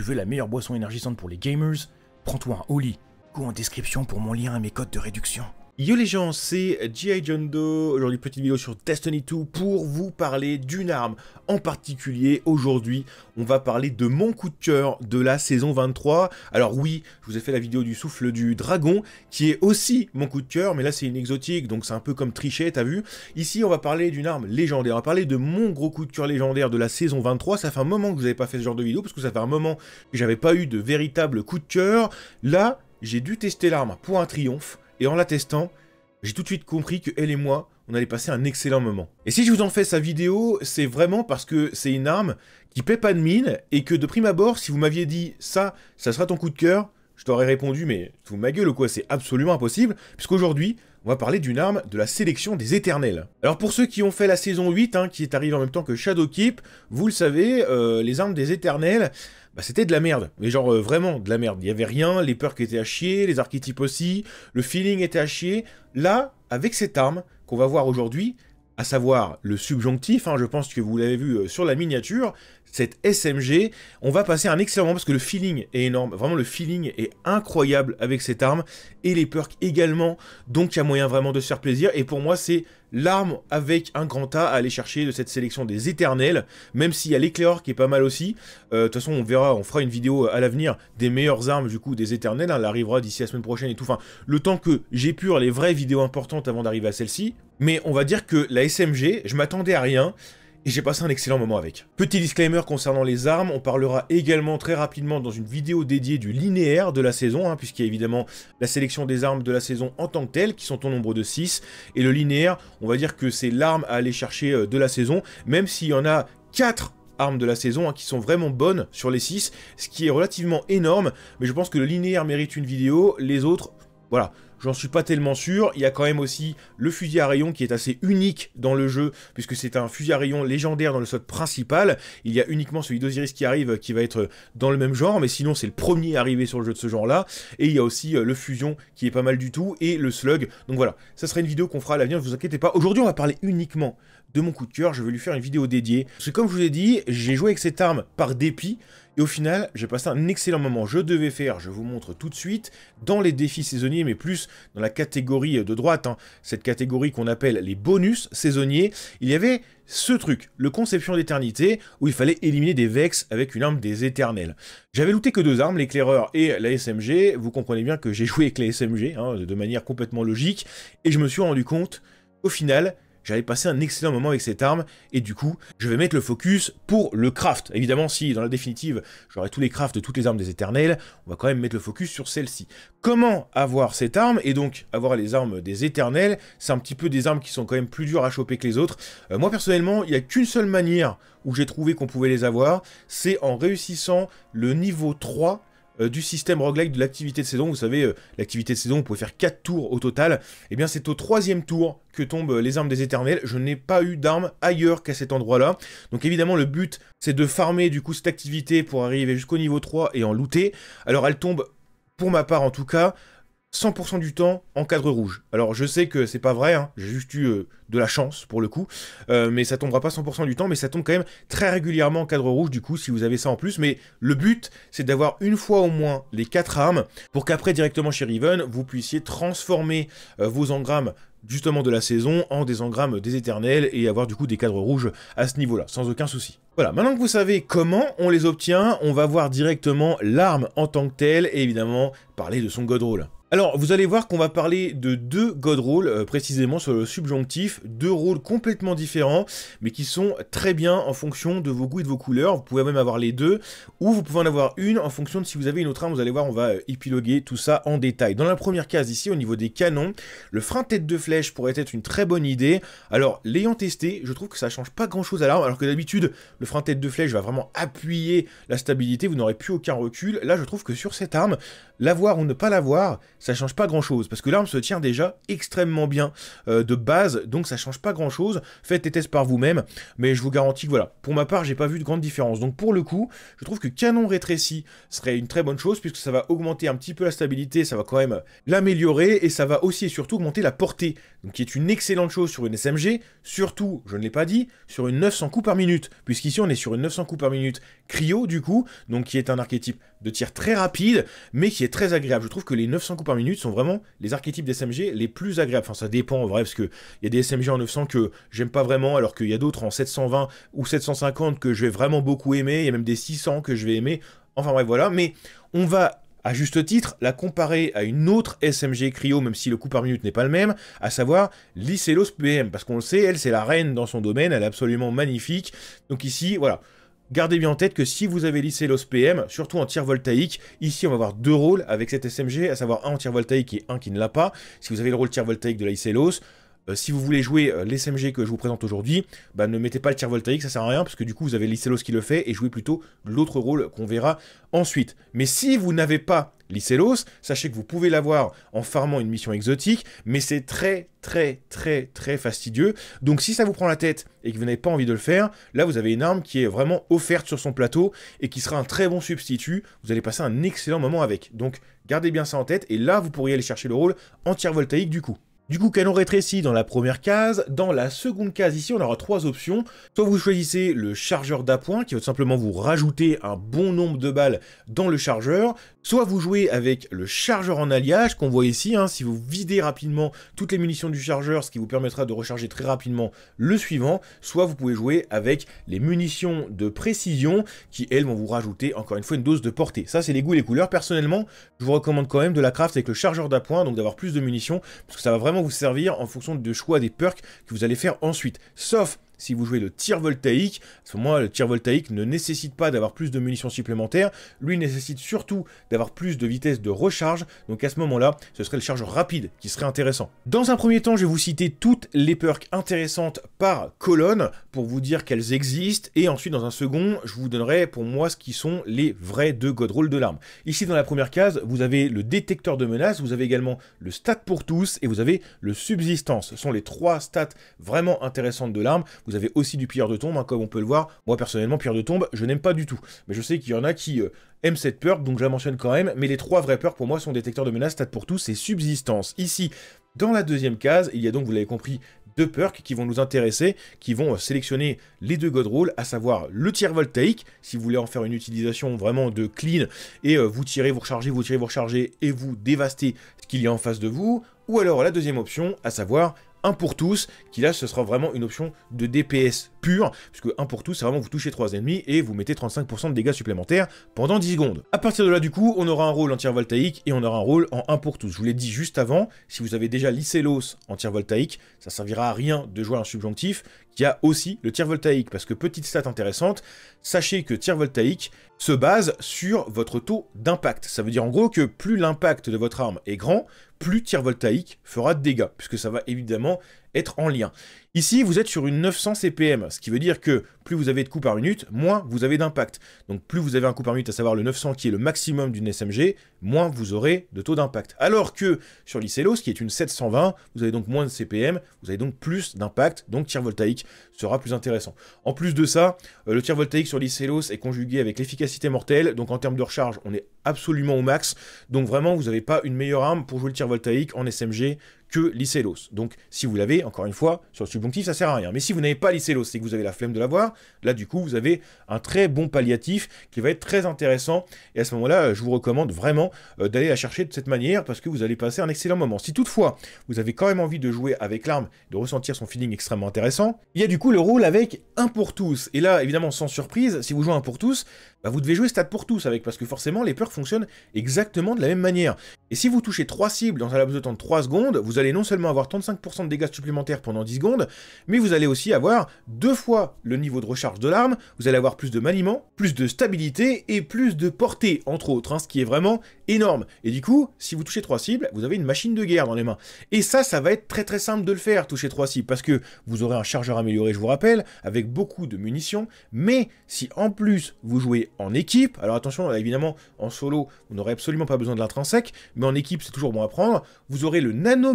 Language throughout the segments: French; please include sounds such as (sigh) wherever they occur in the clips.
tu veux la meilleure boisson énergisante pour les gamers, prends-toi un Oli. ou en description pour mon lien et mes codes de réduction. Yo les gens, c'est G.I. John aujourd'hui petite vidéo sur Destiny 2 pour vous parler d'une arme en particulier. Aujourd'hui, on va parler de mon coup de cœur de la saison 23. Alors oui, je vous ai fait la vidéo du souffle du dragon, qui est aussi mon coup de cœur, mais là c'est une exotique, donc c'est un peu comme tricher, t'as vu Ici, on va parler d'une arme légendaire, on va parler de mon gros coup de cœur légendaire de la saison 23. Ça fait un moment que je n'avais pas fait ce genre de vidéo, parce que ça fait un moment que j'avais pas eu de véritable coup de cœur. Là, j'ai dû tester l'arme pour un triomphe et en la testant, j'ai tout de suite compris que elle et moi, on allait passer un excellent moment. Et si je vous en fais sa vidéo, c'est vraiment parce que c'est une arme qui paie pas de mine, et que de prime abord, si vous m'aviez dit « ça, ça sera ton coup de cœur », je t'aurais répondu « mais tu ma gueule ou quoi, c'est absolument impossible », puisqu'aujourd'hui, on va parler d'une arme de la sélection des éternels. Alors pour ceux qui ont fait la saison 8, hein, qui est arrivée en même temps que Shadowkeep, vous le savez, euh, les armes des éternels, bah, c'était de la merde. Mais genre euh, vraiment de la merde. Il n'y avait rien, les perks étaient à chier, les archétypes aussi, le feeling était à chier. Là, avec cette arme qu'on va voir aujourd'hui, à savoir le subjonctif, hein, je pense que vous l'avez vu euh, sur la miniature, cette SMG, on va passer un excellent moment parce que le feeling est énorme. Vraiment, le feeling est incroyable avec cette arme et les perks également. Donc, il y a moyen vraiment de se faire plaisir. Et pour moi, c'est l'arme avec un grand A à aller chercher de cette sélection des éternels, même s'il y a l'éclair qui est pas mal aussi. Euh, de toute façon, on verra, on fera une vidéo à l'avenir des meilleures armes du coup des éternels. Hein. elle arrivera d'ici la semaine prochaine et tout. Enfin, le temps que j'ai j'épure les vraies vidéos importantes avant d'arriver à celle-ci. Mais on va dire que la SMG, je m'attendais à rien et j'ai passé un excellent moment avec. Petit disclaimer concernant les armes, on parlera également très rapidement dans une vidéo dédiée du linéaire de la saison, hein, puisqu'il y a évidemment la sélection des armes de la saison en tant que telle, qui sont au nombre de 6, et le linéaire, on va dire que c'est l'arme à aller chercher euh, de la saison, même s'il y en a 4 armes de la saison hein, qui sont vraiment bonnes sur les 6, ce qui est relativement énorme, mais je pense que le linéaire mérite une vidéo, les autres, voilà j'en suis pas tellement sûr. Il y a quand même aussi le fusil à rayon qui est assez unique dans le jeu, puisque c'est un fusil à rayon légendaire dans le slot principal. Il y a uniquement celui d'Osiris qui arrive, qui va être dans le même genre, mais sinon c'est le premier arrivé sur le jeu de ce genre-là. Et il y a aussi euh, le fusion qui est pas mal du tout, et le slug. Donc voilà, ça sera une vidéo qu'on fera à l'avenir, ne vous inquiétez pas. Aujourd'hui, on va parler uniquement de mon coup de cœur, je vais lui faire une vidéo dédiée. Parce que comme je vous ai dit, j'ai joué avec cette arme par dépit, et au final, j'ai passé un excellent moment. Je devais faire, je vous montre tout de suite, dans les défis saisonniers, mais plus dans la catégorie de droite, hein. cette catégorie qu'on appelle les bonus saisonniers, il y avait ce truc, le conception d'éternité, où il fallait éliminer des Vex avec une arme des éternels. J'avais looté que deux armes, l'éclaireur et la SMG, vous comprenez bien que j'ai (laughs) joué avec la SMG, hein, de manière complètement logique, et je me suis rendu compte, au final, j'avais passé un excellent moment avec cette arme, et du coup, je vais mettre le focus pour le craft. Évidemment, si dans la définitive, j'aurai tous les crafts de toutes les armes des éternels, on va quand même mettre le focus sur celle-ci. Comment avoir cette arme, et donc avoir les armes des éternels, c'est un petit peu des armes qui sont quand même plus dures à choper que les autres. Euh, moi, personnellement, il n'y a qu'une seule manière où j'ai trouvé qu'on pouvait les avoir, c'est en réussissant le niveau 3 euh, du système roguelike de l'activité de saison. Vous savez, euh, l'activité de saison, vous pouvez faire 4 tours au total. Et eh bien, c'est au troisième tour que tombent euh, les armes des éternels. Je n'ai pas eu d'armes ailleurs qu'à cet endroit-là. Donc, évidemment, le but, c'est de farmer du coup cette activité pour arriver jusqu'au niveau 3 et en looter. Alors, elle tombe, pour ma part en tout cas, 100% du temps en cadre rouge. Alors je sais que c'est pas vrai, hein. j'ai juste eu euh, de la chance pour le coup, euh, mais ça tombera pas 100% du temps, mais ça tombe quand même très régulièrement en cadre rouge du coup si vous avez ça en plus, mais le but c'est d'avoir une fois au moins les 4 armes pour qu'après directement chez Riven vous puissiez transformer euh, vos engrammes justement de la saison en des engrammes des éternels et avoir du coup des cadres rouges à ce niveau là, sans aucun souci. Voilà, maintenant que vous savez comment on les obtient, on va voir directement l'arme en tant que telle et évidemment parler de son god roll. Alors, vous allez voir qu'on va parler de deux God rolls, euh, précisément sur le subjonctif, deux rôles complètement différents, mais qui sont très bien en fonction de vos goûts et de vos couleurs. Vous pouvez même avoir les deux, ou vous pouvez en avoir une en fonction de si vous avez une autre arme. Vous allez voir, on va euh, épiloguer tout ça en détail. Dans la première case ici, au niveau des canons, le frein tête de flèche pourrait être une très bonne idée. Alors, l'ayant testé, je trouve que ça change pas grand chose à l'arme, alors que d'habitude, le frein tête de flèche va vraiment appuyer la stabilité, vous n'aurez plus aucun recul. Là, je trouve que sur cette arme, l'avoir ou ne pas l'avoir, ça change pas grand chose parce que l'arme se tient déjà extrêmement bien euh, de base, donc ça change pas grand chose. Faites les tests par vous-même, mais je vous garantis que voilà, pour ma part, j'ai pas vu de grande différence. Donc pour le coup, je trouve que canon rétréci serait une très bonne chose puisque ça va augmenter un petit peu la stabilité, ça va quand même l'améliorer et ça va aussi et surtout augmenter la portée, donc qui est une excellente chose sur une SMG, surtout, je ne l'ai pas dit, sur une 900 coups par minute, puisqu'ici on est sur une 900 coups par minute cryo du coup, donc qui est un archétype de tir très rapide, mais qui est très agréable. Je trouve que les 900 coups par minute sont vraiment les archétypes des SMG les plus agréables. Enfin, ça dépend en vrai, parce qu'il y a des SMG en 900 que j'aime pas vraiment, alors qu'il y a d'autres en 720 ou 750 que je vais vraiment beaucoup aimer. Il y a même des 600 que je vais aimer. Enfin bref, voilà. Mais on va à juste titre, la comparer à une autre SMG Cryo, même si le coup par minute n'est pas le même, à savoir l'Icelos PM, parce qu'on le sait, elle c'est la reine dans son domaine, elle est absolument magnifique. Donc ici, voilà, Gardez bien en tête que si vous avez lissé PM, surtout en tir voltaïque, ici on va avoir deux rôles avec cette SMG, à savoir un en tir voltaïque et un qui ne l'a pas. Si vous avez le rôle tir voltaïque de la euh, si vous voulez jouer euh, l'SMG que je vous présente aujourd'hui, bah, ne mettez pas le tir voltaïque, ça sert à rien, parce que du coup vous avez l'Icelos qui le fait, et jouez plutôt l'autre rôle qu'on verra ensuite. Mais si vous n'avez pas l'Icelos, sachez que vous pouvez l'avoir en farmant une mission exotique, mais c'est très très très très fastidieux. Donc si ça vous prend la tête et que vous n'avez pas envie de le faire, là vous avez une arme qui est vraiment offerte sur son plateau et qui sera un très bon substitut. Vous allez passer un excellent moment avec. Donc gardez bien ça en tête et là vous pourriez aller chercher le rôle en tir voltaïque du coup. Du coup, canon rétréci dans la première case. Dans la seconde case, ici, on aura trois options. Soit vous choisissez le chargeur d'appoint, qui va simplement vous rajouter un bon nombre de balles dans le chargeur. Soit vous jouez avec le chargeur en alliage qu'on voit ici, hein, si vous videz rapidement toutes les munitions du chargeur, ce qui vous permettra de recharger très rapidement le suivant, soit vous pouvez jouer avec les munitions de précision qui elles vont vous rajouter encore une fois une dose de portée. Ça c'est les goûts et les couleurs, personnellement je vous recommande quand même de la craft avec le chargeur d'appoint, donc d'avoir plus de munitions, parce que ça va vraiment vous servir en fonction du choix des perks que vous allez faire ensuite. Sauf si vous jouez le tir voltaïque. À ce le tir voltaïque ne nécessite pas d'avoir plus de munitions supplémentaires. Lui nécessite surtout d'avoir plus de vitesse de recharge. Donc à ce moment-là, ce serait le chargeur rapide qui serait intéressant. Dans un premier temps, je vais vous citer toutes les perks intéressantes par colonne pour vous dire qu'elles existent. Et ensuite, dans un second, je vous donnerai pour moi ce qui sont les vrais deux god de l'arme. Ici, dans la première case, vous avez le détecteur de menace, vous avez également le stat pour tous et vous avez le subsistance. Ce sont les trois stats vraiment intéressantes de l'arme. Vous avez aussi du pilleur de tombe, hein, comme on peut le voir. Moi, personnellement, pilleur de tombe, je n'aime pas du tout. Mais je sais qu'il y en a qui euh, aiment cette peur, donc je la mentionne quand même. Mais les trois vraies peurs, pour moi, sont détecteur de menaces, stats pour tous et subsistance. Ici, dans la deuxième case, il y a donc, vous l'avez compris, deux perks qui vont nous intéresser, qui vont euh, sélectionner les deux God rolls, à savoir le tir voltaïque, si vous voulez en faire une utilisation vraiment de clean, et euh, vous tirez, vous rechargez, vous tirez, vous rechargez, et vous dévastez ce qu'il y a en face de vous, ou alors la deuxième option, à savoir un pour tous, qui là ce sera vraiment une option de DPS pur, puisque 1 pour tous, c'est vraiment vous touchez 3 ennemis et vous mettez 35% de dégâts supplémentaires pendant 10 secondes. A partir de là, du coup, on aura un rôle en tir voltaïque et on aura un rôle en 1 pour tous. Je vous l'ai dit juste avant, si vous avez déjà lissé l'os en tir voltaïque, ça servira à rien de jouer un subjonctif qui a aussi le tir voltaïque, parce que petite stat intéressante, sachez que tir voltaïque se base sur votre taux d'impact. Ça veut dire en gros que plus l'impact de votre arme est grand, plus tir voltaïque fera de dégâts, puisque ça va évidemment être en lien. Ici, vous êtes sur une 900 CPM, ce qui veut dire que plus vous avez de coups par minute, moins vous avez d'impact. Donc plus vous avez un coup par minute, à savoir le 900 qui est le maximum d'une SMG, moins vous aurez de taux d'impact. Alors que sur l'Icelos, qui est une 720, vous avez donc moins de CPM, vous avez donc plus d'impact, donc tir voltaïque sera plus intéressant. En plus de ça, euh, le tir voltaïque sur l'Icelos est conjugué avec l'efficacité mortelle, donc en termes de recharge, on est absolument au max. Donc vraiment, vous n'avez pas une meilleure arme pour jouer le tir voltaïque en SMG que l'Icelos. Donc si vous l'avez, encore une fois, sur le ça sert à rien. Mais si vous n'avez pas l'os c'est que vous avez la flemme de l'avoir, là du coup, vous avez un très bon palliatif qui va être très intéressant. Et à ce moment-là, euh, je vous recommande vraiment euh, d'aller la chercher de cette manière parce que vous allez passer un excellent moment. Si toutefois, vous avez quand même envie de jouer avec l'arme, de ressentir son feeling extrêmement intéressant, il y a du coup le rôle avec un pour tous. Et là, évidemment, sans surprise, si vous jouez un pour tous, bah, vous devez jouer stat pour tous avec parce que forcément, les peurs fonctionnent exactement de la même manière. Et si vous touchez trois cibles dans un laps de temps de 3 secondes, vous allez non seulement avoir 35% de dégâts supplémentaires pendant 10 secondes, mais vous allez aussi avoir deux fois le niveau de recharge de l'arme, vous allez avoir plus de maniement, plus de stabilité et plus de portée, entre autres, hein, ce qui est vraiment énorme. Et du coup, si vous touchez trois cibles, vous avez une machine de guerre dans les mains. Et ça, ça va être très très simple de le faire, toucher trois cibles, parce que vous aurez un chargeur amélioré, je vous rappelle, avec beaucoup de munitions, mais si en plus vous jouez en équipe, alors attention, là évidemment, en solo, vous n'aurez absolument pas besoin de l'intrinsèque, mais en équipe c'est toujours bon à prendre, vous aurez le nano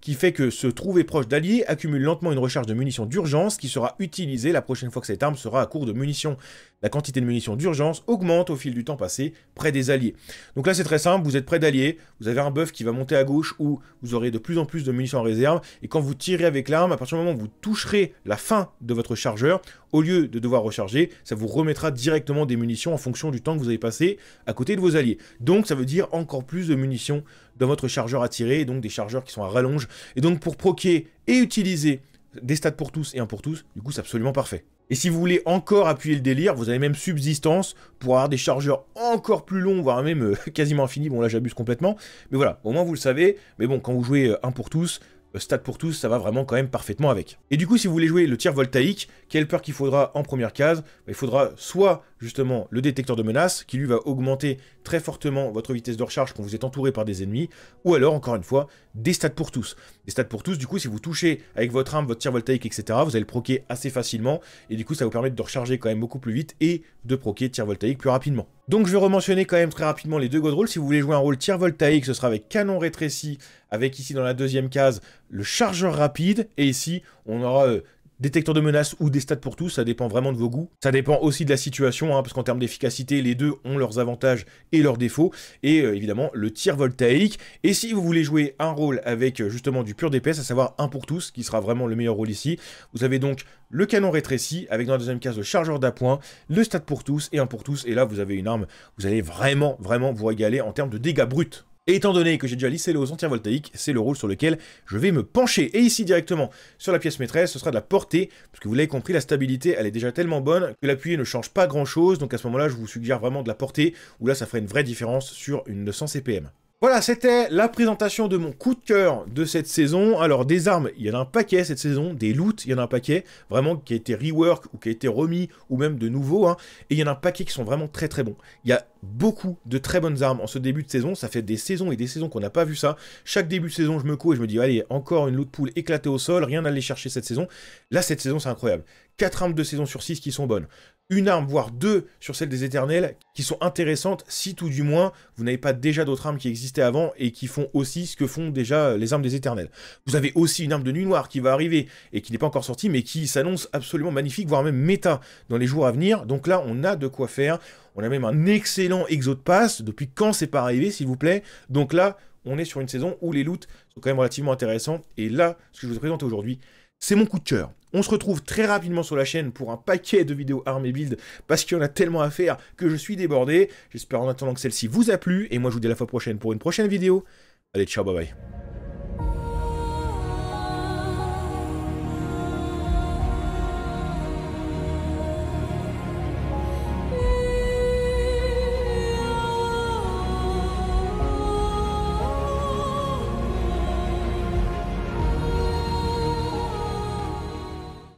qui fait que se trouver proche d'alliés accumule lentement une recharge de munitions d'urgence qui sera utilisée la prochaine fois que cette arme sera à court de munitions. La quantité de munitions d'urgence augmente au fil du temps passé près des alliés. Donc là c'est très simple, vous êtes près d'alliés, vous avez un buff qui va monter à gauche où vous aurez de plus en plus de munitions en réserve et quand vous tirez avec l'arme, à partir du moment où vous toucherez la fin de votre chargeur, au lieu de devoir recharger, ça vous remettra directement des munitions en fonction du temps que vous avez passé à côté de vos alliés. Donc ça veut dire encore plus de munitions dans votre chargeur à tirer, donc des chargeurs qui sont à rallonge. Et donc pour proquer et utiliser des stats pour tous et un pour tous, du coup c'est absolument parfait. Et si vous voulez encore appuyer le délire, vous avez même subsistance pour avoir des chargeurs encore plus longs, voire même euh, (laughs) quasiment infinis. Bon là j'abuse complètement, mais voilà, au moins vous le savez. Mais bon, quand vous jouez euh, un pour tous, euh, stats pour tous, ça va vraiment quand même parfaitement avec. Et du coup, si vous voulez jouer le tir voltaïque, quelle peur qu'il faudra en première case bah, Il faudra soit justement le détecteur de menace, qui lui va augmenter très fortement votre vitesse de recharge quand vous êtes entouré par des ennemis, ou alors, encore une fois, des stats pour tous. Des stats pour tous, du coup, si vous touchez avec votre arme, votre tir voltaïque, etc., vous allez le proquer assez facilement, et du coup, ça vous permet de recharger quand même beaucoup plus vite et de proquer tir voltaïque plus rapidement. Donc je vais rementionner quand même très rapidement les deux god rolls. Si vous voulez jouer un rôle tir voltaïque, ce sera avec canon rétréci, avec ici dans la deuxième case le chargeur rapide, et ici on aura euh, détecteur de menaces ou des stats pour tous, ça dépend vraiment de vos goûts. Ça dépend aussi de la situation, hein, parce qu'en termes d'efficacité, les deux ont leurs avantages et leurs défauts. Et euh, évidemment, le tir voltaïque. Et si vous voulez jouer un rôle avec euh, justement du pur DPS, à savoir un pour tous, qui sera vraiment le meilleur rôle ici, vous avez donc le canon rétréci, avec dans la deuxième case le chargeur d'appoint, le stat pour tous et un pour tous. Et là, vous avez une arme, vous allez vraiment, vraiment vous régaler en termes de dégâts bruts. Et étant donné que j'ai déjà lissé les hausses voltaïques, c'est le rôle sur lequel je vais me pencher. Et ici directement sur la pièce maîtresse, ce sera de la portée, parce que vous l'avez compris, la stabilité elle est déjà tellement bonne que l'appui ne change pas grand chose, donc à ce moment-là je vous suggère vraiment de la portée, où là ça ferait une vraie différence sur une 100 CPM. Voilà, c'était la présentation de mon coup de cœur de cette saison. Alors, des armes, il y en a un paquet cette saison, des loots, il y en a un paquet, vraiment qui a été rework ou qui a été remis, ou même de nouveau, hein. et il y en a un paquet qui sont vraiment très très bons. Il y a beaucoup de très bonnes armes en ce début de saison, ça fait des saisons et des saisons qu'on n'a pas vu ça. Chaque début de saison, je me couds et je me dis, allez, encore une loot pool éclatée au sol, rien à aller chercher cette saison. Là, cette saison, c'est incroyable. 4 armes de saison sur 6 qui sont bonnes une arme, voire deux sur celle des éternels, qui sont intéressantes si tout du moins vous n'avez pas déjà d'autres armes qui existaient avant et qui font aussi ce que font déjà euh, les armes des éternels. Vous avez aussi une arme de nuit noire qui va arriver et qui n'est pas encore sortie mais qui s'annonce absolument magnifique, voire même méta dans les jours à venir. Donc là, on a de quoi faire. On a même un excellent exo de passe. Depuis quand c'est pas arrivé, s'il vous plaît Donc là, on est sur une saison où les loots sont quand même relativement intéressants. Et là, ce que je vous présente aujourd'hui, c'est mon coup de cœur. On se retrouve très rapidement sur la chaîne pour un paquet de vidéos Army build parce qu'il y en a tellement à faire que je suis débordé. J'espère en attendant que celle-ci vous a plu et moi je vous dis à la fois prochaine pour une prochaine vidéo. Allez, ciao, bye bye.